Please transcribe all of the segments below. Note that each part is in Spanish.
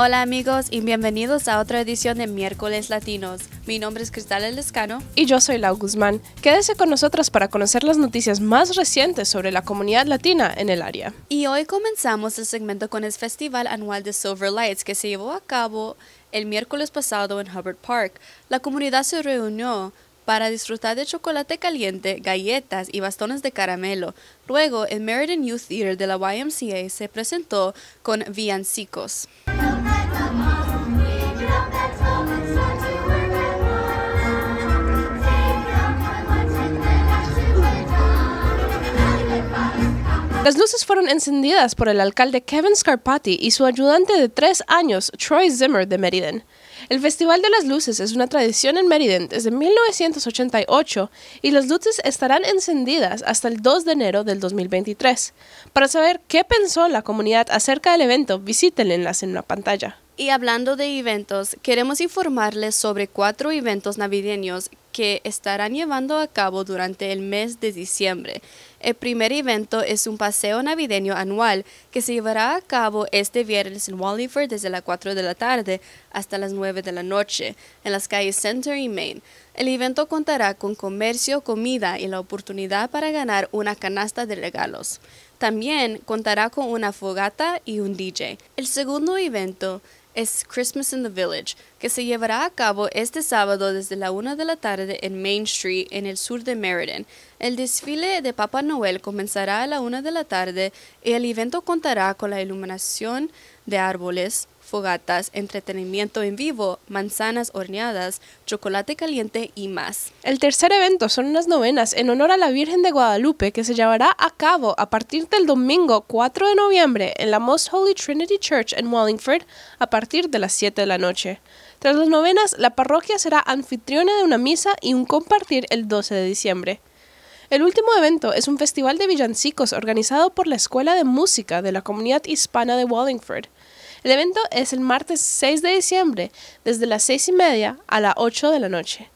Hola amigos y bienvenidos a otra edición de Miércoles Latinos. Mi nombre es Cristal Elescano Y yo soy Lau Guzmán. Quédese con nosotras para conocer las noticias más recientes sobre la comunidad latina en el área. Y hoy comenzamos el segmento con el Festival Anual de Silver Lights que se llevó a cabo el miércoles pasado en Hubbard Park. La comunidad se reunió para disfrutar de chocolate caliente, galletas y bastones de caramelo. Luego, el Meriden Youth Theater de la YMCA se presentó con villancicos. Las luces fueron encendidas por el alcalde Kevin Scarpati y su ayudante de tres años, Troy Zimmer, de Meriden. El Festival de las Luces es una tradición en Meriden desde 1988 y las luces estarán encendidas hasta el 2 de enero del 2023. Para saber qué pensó la comunidad acerca del evento, enlace en la pantalla. Y hablando de eventos, queremos informarles sobre cuatro eventos navideños que estarán llevando a cabo durante el mes de diciembre. El primer evento es un paseo navideño anual que se llevará a cabo este viernes en Wallingford desde las 4 de la tarde hasta las 9 de la noche en las calles Center y Main. El evento contará con comercio, comida y la oportunidad para ganar una canasta de regalos. También contará con una fogata y un DJ. El segundo evento es Christmas in the Village, que se llevará a cabo este sábado desde la una de la tarde en Main Street, en el sur de Meriden. El desfile de Papá Noel comenzará a la una de la tarde y el evento contará con la iluminación de árboles, fogatas, entretenimiento en vivo, manzanas horneadas, chocolate caliente y más. El tercer evento son unas novenas en honor a la Virgen de Guadalupe que se llevará a cabo a partir del domingo 4 de noviembre en la Most Holy Trinity Church en Wallingford a partir de las 7 de la noche. Tras las novenas, la parroquia será anfitriona de una misa y un compartir el 12 de diciembre. El último evento es un festival de villancicos organizado por la Escuela de Música de la Comunidad Hispana de Wallingford. El evento es el martes 6 de diciembre, desde las 6 y media a las 8 de la noche.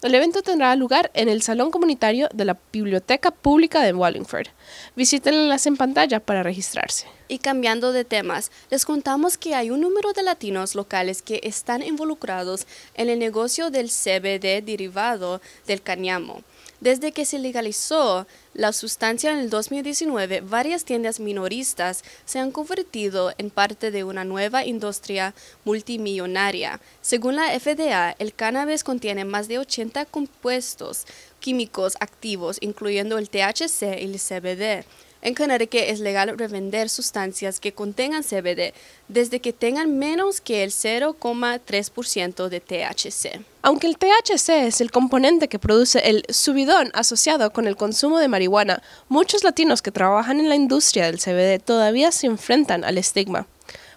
El evento tendrá lugar en el Salón Comunitario de la Biblioteca Pública de Wallingford. Visiten el enlace en pantalla para registrarse. Y cambiando de temas, les contamos que hay un número de latinos locales que están involucrados en el negocio del CBD derivado del cañamo. Desde que se legalizó la sustancia en el 2019, varias tiendas minoristas se han convertido en parte de una nueva industria multimillonaria. Según la FDA, el cannabis contiene más de 80 compuestos químicos activos, incluyendo el THC y el CBD en Connecticut es legal revender sustancias que contengan CBD desde que tengan menos que el 0,3% de THC. Aunque el THC es el componente que produce el subidón asociado con el consumo de marihuana, muchos latinos que trabajan en la industria del CBD todavía se enfrentan al estigma.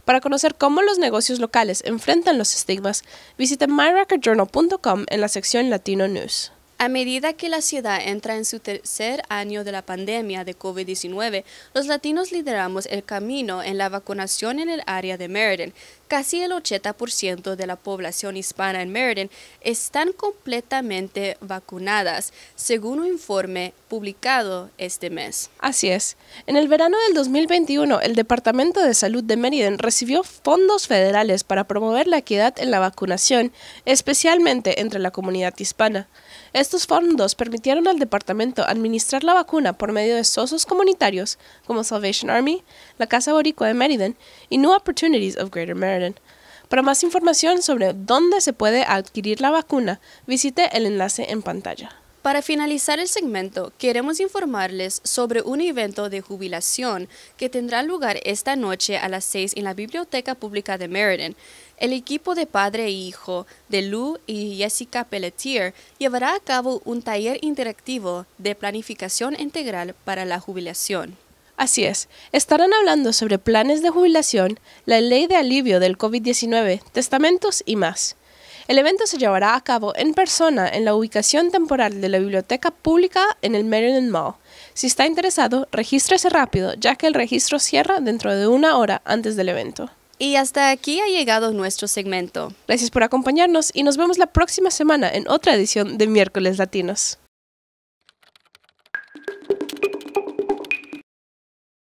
Para conocer cómo los negocios locales enfrentan los estigmas, visite myrecordjournal.com en la sección Latino News. A medida que la ciudad entra en su tercer año de la pandemia de COVID-19, los latinos lideramos el camino en la vacunación en el área de Meriden. Casi el 80% de la población hispana en Meriden están completamente vacunadas, según un informe publicado este mes. Así es. En el verano del 2021, el Departamento de Salud de Meriden recibió fondos federales para promover la equidad en la vacunación, especialmente entre la comunidad hispana. Estos fondos permitieron al departamento administrar la vacuna por medio de socios comunitarios como Salvation Army, la Casa Boricua de Meriden y New Opportunities of Greater Meriden. Para más información sobre dónde se puede adquirir la vacuna, visite el enlace en pantalla. Para finalizar el segmento, queremos informarles sobre un evento de jubilación que tendrá lugar esta noche a las 6 en la Biblioteca Pública de Meriden. El equipo de padre e hijo de Lou y Jessica Pelletier llevará a cabo un taller interactivo de planificación integral para la jubilación. Así es, estarán hablando sobre planes de jubilación, la ley de alivio del COVID-19, testamentos y más. El evento se llevará a cabo en persona en la ubicación temporal de la Biblioteca Pública en el Maryland Mall. Si está interesado, regístrese rápido, ya que el registro cierra dentro de una hora antes del evento. Y hasta aquí ha llegado nuestro segmento. Gracias por acompañarnos y nos vemos la próxima semana en otra edición de Miércoles Latinos.